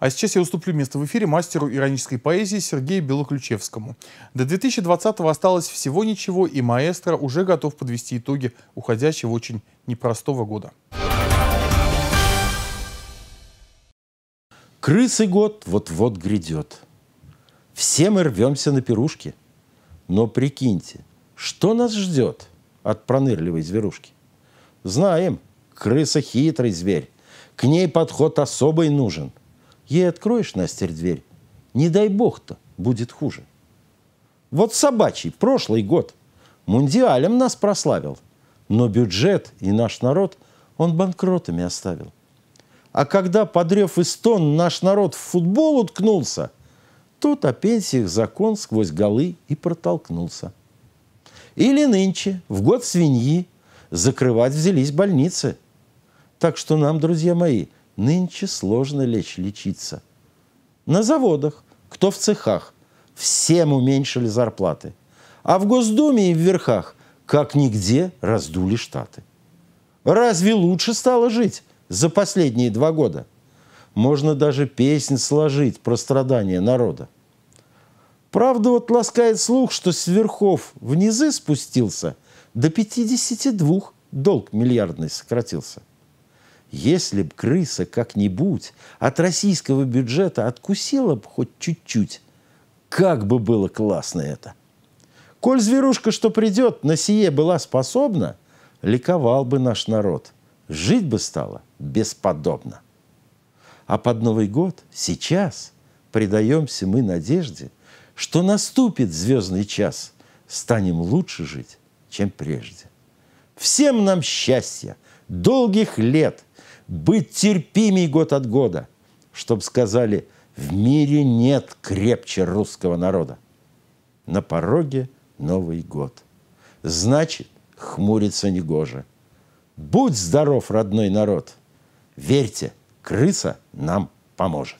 А сейчас я уступлю место в эфире мастеру иронической поэзии Сергею Белоключевскому. До 2020-го осталось всего ничего, и маэстро уже готов подвести итоги уходящего очень непростого года. Крысы год вот-вот грядет. Все мы рвемся на пирушки. Но прикиньте, что нас ждет от пронырливой зверушки? Знаем, крыса хитрый зверь. К ней подход особый нужен – Ей откроешь, Настер, дверь, не дай бог-то, будет хуже. Вот собачий, прошлый год. Мундиалем нас прославил. Но бюджет и наш народ он банкротами оставил. А когда, подрев и стон, наш народ в футбол уткнулся, тут о пенсиях закон сквозь голы и протолкнулся. Или нынче, в год свиньи, закрывать взялись больницы. Так что нам, друзья мои, – Нынче сложно лечь лечиться. На заводах, кто в цехах, всем уменьшили зарплаты. А в Госдуме и в верхах, как нигде, раздули штаты. Разве лучше стало жить за последние два года? Можно даже песнь сложить про страдания народа. Правда, вот ласкает слух, что сверхов внизы спустился, до 52 долг миллиардный сократился. Если б крыса как-нибудь от российского бюджета откусила бы хоть чуть-чуть, как бы было классно это! Коль зверушка, что придет, на сие была способна, ликовал бы наш народ. Жить бы стало бесподобно. А под Новый год, сейчас, предаемся мы надежде, что наступит звездный час, станем лучше жить, чем прежде. Всем нам счастья, долгих лет – быть терпимей год от года, чтобы сказали, в мире нет крепче русского народа. На пороге Новый год. Значит, хмуриться негоже. Будь здоров, родной народ! Верьте, крыса нам поможет.